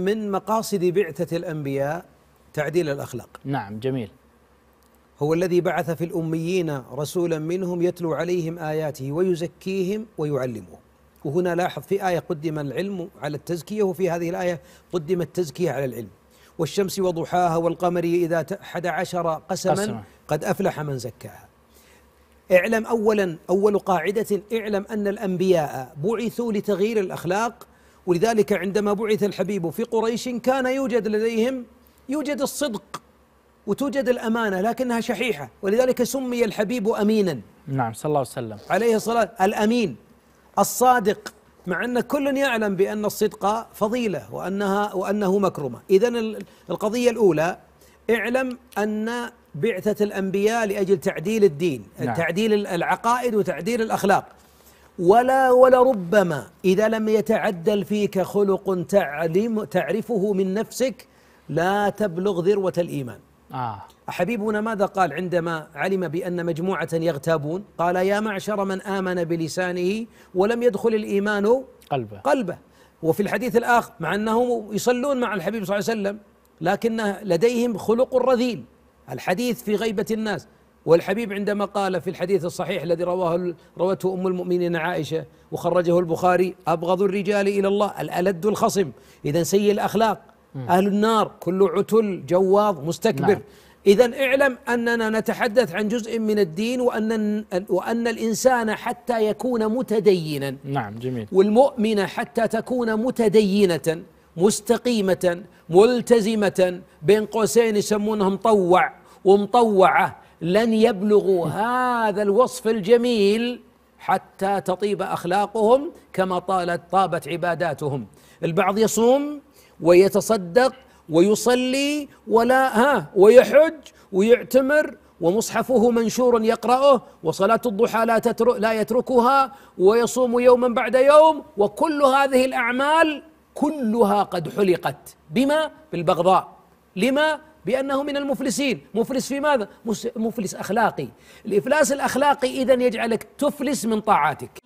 من مقاصد بعثة الأنبياء تعديل الأخلاق نعم جميل هو الذي بعث في الأميين رسولا منهم يتلو عليهم آياته ويزكيهم ويعلمهم وهنا لاحظ في آية قدم العلم على التزكية وفي هذه الآية قدم التزكية على العلم والشمس وضحاها والقمر إذا حد عشر قسما قد أفلح من زكاها اعلم أولا أول قاعدة اعلم أن الأنبياء بعثوا لتغيير الأخلاق ولذلك عندما بعث الحبيب في قريش كان يوجد لديهم يوجد الصدق وتوجد الأمانة لكنها شحيحة ولذلك سمي الحبيب أمينا نعم صلى الله عليه وسلم عليه الصلاة الأمين الصادق مع أن كل يعلم بأن الصدق فضيلة وأنها وأنه مكرمة إذا القضية الأولى اعلم أن بعثة الأنبياء لأجل تعديل الدين نعم. تعديل العقائد وتعديل الأخلاق ولا ولربما إذا لم يتعدل فيك خلق تعلم تعرفه من نفسك لا تبلغ ذروة الإيمان آه. حبيبنا ماذا قال عندما علم بأن مجموعة يغتابون قال يا معشر من آمن بلسانه ولم يدخل الإيمان قلبه قلبه وفي الحديث الآخر مع أنهم يصلون مع الحبيب صلى الله عليه وسلم لكن لديهم خلق رذيل الحديث في غيبة الناس والحبيب عندما قال في الحديث الصحيح الذي رواه روته ام المؤمنين عائشه وخرجه البخاري ابغض الرجال الى الله الالد الخصم اذا سيء الاخلاق اهل النار كل عتل جواظ مستكبر نعم. إذا اعلم أننا نتحدث عن جزء من الدين وأن وأن الإنسان حتى يكون متدينا نعم جميل والمؤمنة حتى تكون متدينة مستقيمة ملتزمة بين قوسين يسمونهم طوع ومطوعة لن يبلغوا هذا الوصف الجميل حتى تطيب اخلاقهم كما طالت طابت عباداتهم البعض يصوم ويتصدق ويصلي ولا ها ويحج ويعتمر ومصحفه منشور يقرأه وصلاة الضحى لا, تترك لا يتركها ويصوم يوما بعد يوم وكل هذه الأعمال كلها قد حلقت بما بالبغضاء لما بأنه من المفلسين مفلس في ماذا؟ مفلس أخلاقي الإفلاس الأخلاقي إذا يجعلك تفلس من طاعاتك